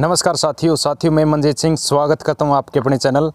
नमस्कार साथियों साथियों मैं मनजीत सिंह स्वागत करता हूं आपके अपने चैनल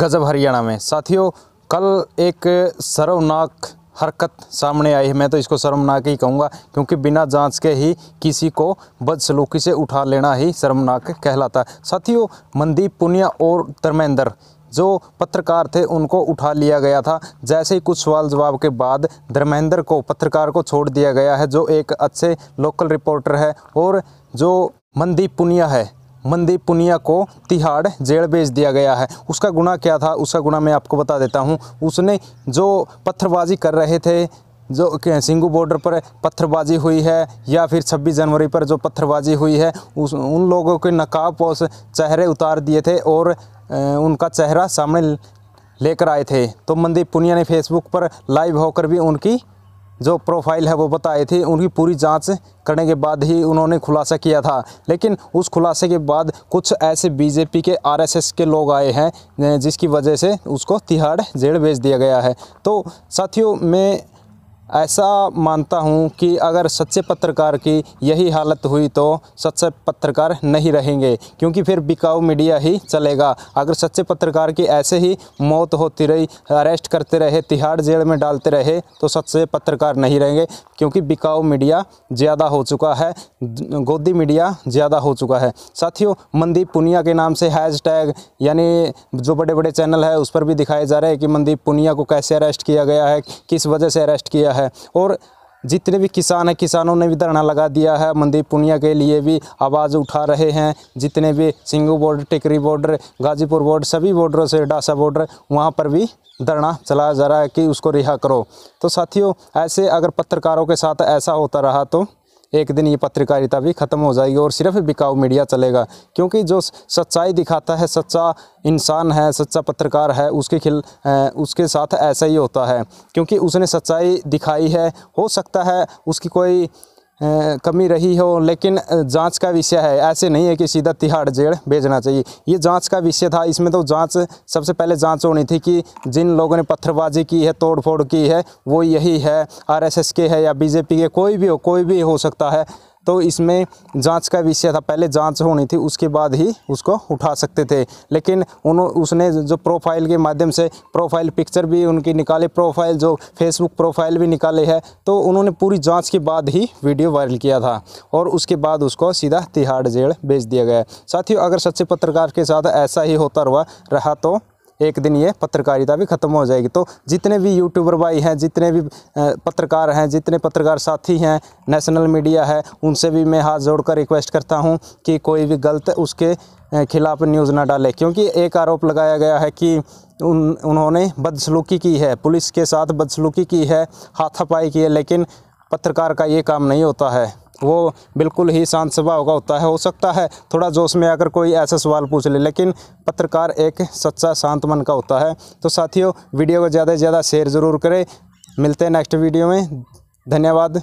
गज़ब हरियाणा में साथियों कल एक शर्मनाक हरकत सामने आई है मैं तो इसको शर्मनाक ही कहूँगा क्योंकि बिना जांच के ही किसी को बदसलूकी से उठा लेना ही शर्मनाक कहलाता है साथियों मनदीप पुनिया और धर्मेंद्र जो पत्रकार थे उनको उठा लिया गया था जैसे ही कुछ सवाल जवाब के बाद धर्मेंद्र को पत्रकार को छोड़ दिया गया है जो एक अच्छे लोकल रिपोर्टर है और जो मनदीप पुनिया है मंदी पुनिया को तिहाड़ जेल भेज दिया गया है उसका गुना क्या था उसका गुना मैं आपको बता देता हूँ उसने जो पत्थरबाजी कर रहे थे जो सिंगू बॉर्डर पर पत्थरबाजी हुई है या फिर 26 जनवरी पर जो पत्थरबाजी हुई है उस उन लोगों के नकाब और चेहरे उतार दिए थे और उनका चेहरा सामने लेकर आए थे तो मंदीप पुनिया ने फेसबुक पर लाइव होकर भी उनकी जो प्रोफाइल है वो बताए थे उनकी पूरी जांच करने के बाद ही उन्होंने खुलासा किया था लेकिन उस खुलासे के बाद कुछ ऐसे बीजेपी के आरएसएस के लोग आए हैं जिसकी वजह से उसको तिहाड़ जेल भेज दिया गया है तो साथियों मैं ऐसा मानता हूँ कि अगर सच्चे पत्रकार की यही हालत हुई तो सच्चे पत्रकार नहीं रहेंगे क्योंकि फिर बिकाऊ मीडिया ही चलेगा अगर सच्चे पत्रकार की ऐसे ही मौत होती रही अरेस्ट करते रहे तिहाड़ जेल में डालते रहे तो सच्चे पत्रकार नहीं रहेंगे क्योंकि बिकाऊ मीडिया ज़्यादा हो चुका है गोदी मीडिया ज़्यादा हो चुका है साथियों मंदीप पुनिया के नाम से हैशटैग यानी जो बड़े बड़े चैनल है उस पर भी दिखाए जा रहे हैं कि मंदीप पुनिया को कैसे अरेस्ट किया गया है किस वजह से अरेस्ट किया है है और जितने भी किसान हैं किसानों ने भी धरना लगा दिया है मंदिर पुनिया के लिए भी आवाज़ उठा रहे हैं जितने भी Singhu border Tikri border Ghazipur border सभी बॉर्डरों से डासा बॉर्डर वहाँ पर भी धरना चलाया जा रहा है कि उसको रिहा करो तो साथियों ऐसे अगर पत्रकारों के साथ ऐसा होता रहा तो एक दिन ये पत्रकारिता भी ख़त्म हो जाएगी और सिर्फ बिकाऊ मीडिया चलेगा क्योंकि जो सच्चाई दिखाता है सच्चा इंसान है सच्चा पत्रकार है उसके खिल उसके साथ ऐसा ही होता है क्योंकि उसने सच्चाई दिखाई है हो सकता है उसकी कोई कमी रही हो लेकिन जांच का विषय है ऐसे नहीं है कि सीधा तिहाड़ जेल भेजना चाहिए ये जांच का विषय था इसमें तो जांच सबसे पहले जांच होनी थी कि जिन लोगों ने पत्थरबाजी की है तोड़फोड़ की है वो यही है आरएसएस के है या बीजेपी के कोई भी हो कोई भी हो सकता है तो इसमें जांच का विषय था पहले जांच होनी थी उसके बाद ही उसको उठा सकते थे लेकिन उन्होंने उसने जो प्रोफाइल के माध्यम से प्रोफाइल पिक्चर भी उनकी निकाले प्रोफाइल जो फेसबुक प्रोफाइल भी निकाले है तो उन्होंने पूरी जाँच के बाद ही वीडियो वायरल किया था और उसके बाद उसको सीधा तिहाड़ जेल भेज दिया गया साथियों अगर सच्चे पत्रकार के साथ ऐसा ही होता रहा तो एक दिन ये पत्रकारिता भी ख़त्म हो जाएगी तो जितने भी यूट्यूबर भाई हैं जितने भी पत्रकार हैं जितने पत्रकार साथी हैं नेशनल मीडिया है उनसे भी मैं हाथ जोड़कर रिक्वेस्ट करता हूँ कि कोई भी गलत उसके खिलाफ न्यूज़ ना डाले क्योंकि एक आरोप लगाया गया है कि उन उन्होंने बदसलूकी की है पुलिस के साथ बदसलूकी की है हाथापाई की है लेकिन पत्रकार का ये काम नहीं होता है वो बिल्कुल ही शांत स्वभाव का होता है हो सकता है थोड़ा जोश में आकर कोई ऐसा सवाल पूछ ले लेकिन पत्रकार एक सच्चा शांत मन का होता है तो साथियों वीडियो को ज़्यादा से ज़्यादा शेयर ज़रूर करें मिलते हैं नेक्स्ट वीडियो में धन्यवाद